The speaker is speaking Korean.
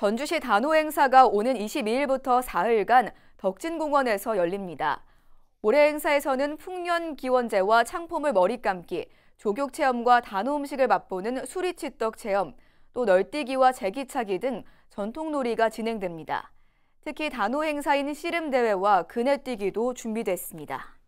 전주시 단호 행사가 오는 22일부터 4일간 덕진공원에서 열립니다. 올해 행사에서는 풍년 기원제와 창포물 머리 감기, 조격 체험과 단호 음식을 맛보는 수리치떡 체험, 또 널뛰기와 제기차기 등 전통놀이가 진행됩니다. 특히 단호 행사인 씨름대회와 그네뛰기도 준비됐습니다.